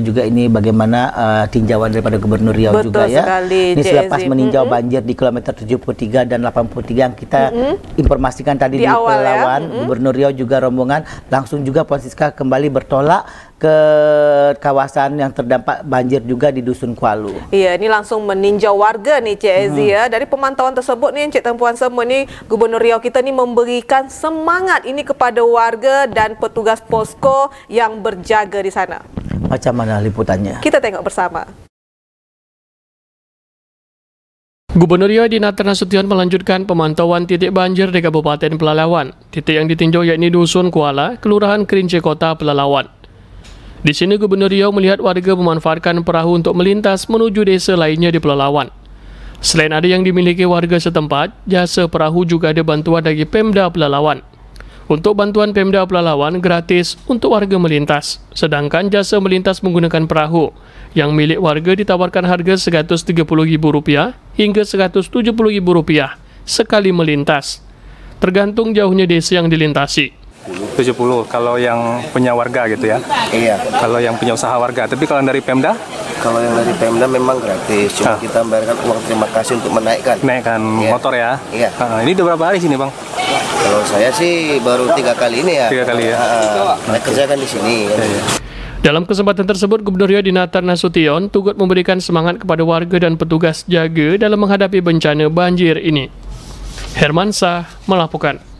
juga ini bagaimana uh, tinjauan daripada Gubernur Riau Betul juga ya. Sekali, ini pas meninjau mm -hmm. banjir di kilometer 73 dan 83 yang kita mm -hmm. informasikan tadi di, di awal ya. Pelawan, ya. mm -hmm. Gubernur Riau juga rombongan langsung juga Ponsiska kembali bertolak ke kawasan yang terdampak banjir juga di Dusun Kualu. Iya, ini langsung meninjau warga nih Cik mm hmm. ya. Mm-hmm. Dari pemantauan tersebut nih Cik Tempuan Semua nih Gubernur Riau kita nih memberikan semangat ini kepada warga dan petugas posko yang berjaga di sana. Macam mana liputannya? Kita tengok bersama. Gubernur Riau Yodina Nasution melanjutkan pemantauan titik banjir di Kabupaten Pelalawan. Titik yang ditinjau yakni Dusun Kuala, Kelurahan Kerinci Kota Pelalawan. Di sini Gubernur Riau melihat warga memanfaatkan perahu untuk melintas menuju desa lainnya di Pelalawan. Selain ada yang dimiliki warga setempat, jasa perahu juga ada bantuan dari Pemda Pelalawan untuk bantuan Pemda Pelalawan gratis untuk warga melintas, sedangkan jasa melintas menggunakan perahu yang milik warga ditawarkan harga Rp130.000 hingga Rp170.000 sekali melintas, tergantung jauhnya desa yang dilintasi. 70 kalau yang punya warga gitu ya. Iya. Kalau yang punya usaha warga, tapi kalau yang dari Pemda? Kalau yang dari Pemda memang gratis, cuma ah. kita membayarkan uang terima kasih untuk menaikkan. Naikkan iya. motor ya. Iya. Nah, ini udah berapa hari sini, Bang? Kalau saya sih baru tiga kali ini ya. Tiga kali ya. Nah, nah, kerja kan di sini. Ya. Ya, dalam kesempatan tersebut, Gubernur Yodi Natar Nasution turut memberikan semangat kepada warga dan petugas jaga dalam menghadapi bencana banjir ini. Hermansa melaporkan.